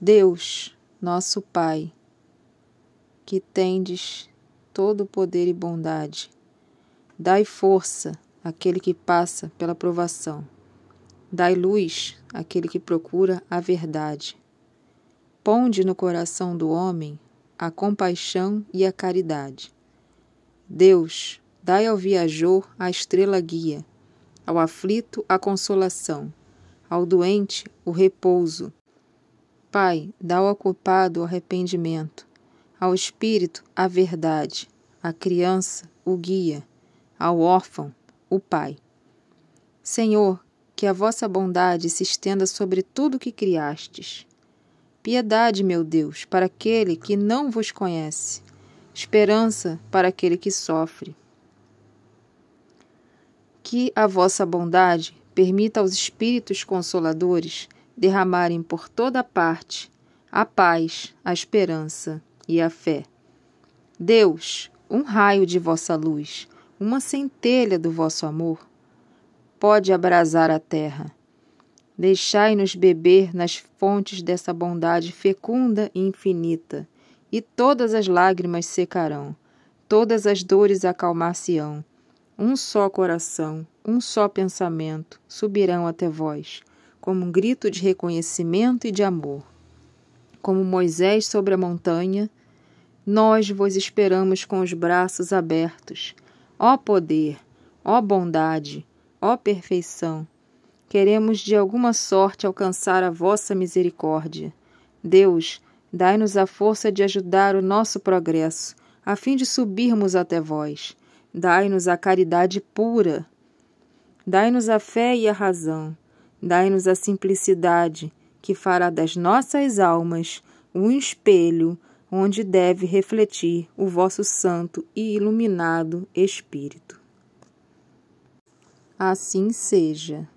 Deus, nosso Pai, que tendes todo poder e bondade, dai força àquele que passa pela provação, dai luz àquele que procura a verdade. Ponde no coração do homem a compaixão e a caridade. Deus, dai ao viajor a estrela guia, ao aflito a consolação, ao doente o repouso, Pai, dá ao ocupado o arrependimento, ao espírito a verdade, à criança o guia, ao órfão o pai. Senhor, que a vossa bondade se estenda sobre tudo que criastes. Piedade, meu Deus, para aquele que não vos conhece, esperança para aquele que sofre. Que a vossa bondade permita aos espíritos consoladores derramarem por toda parte a paz, a esperança e a fé. Deus, um raio de vossa luz, uma centelha do vosso amor, pode abrasar a terra. Deixai-nos beber nas fontes dessa bondade fecunda e infinita, e todas as lágrimas secarão, todas as dores acalmar-se-ão. Um só coração, um só pensamento subirão até vós como um grito de reconhecimento e de amor. Como Moisés sobre a montanha, nós vos esperamos com os braços abertos. Ó poder, ó bondade, ó perfeição, queremos de alguma sorte alcançar a vossa misericórdia. Deus, dai-nos a força de ajudar o nosso progresso, a fim de subirmos até vós. Dai-nos a caridade pura. Dai-nos a fé e a razão Dai-nos a simplicidade que fará das nossas almas um espelho onde deve refletir o vosso santo e iluminado Espírito. Assim seja.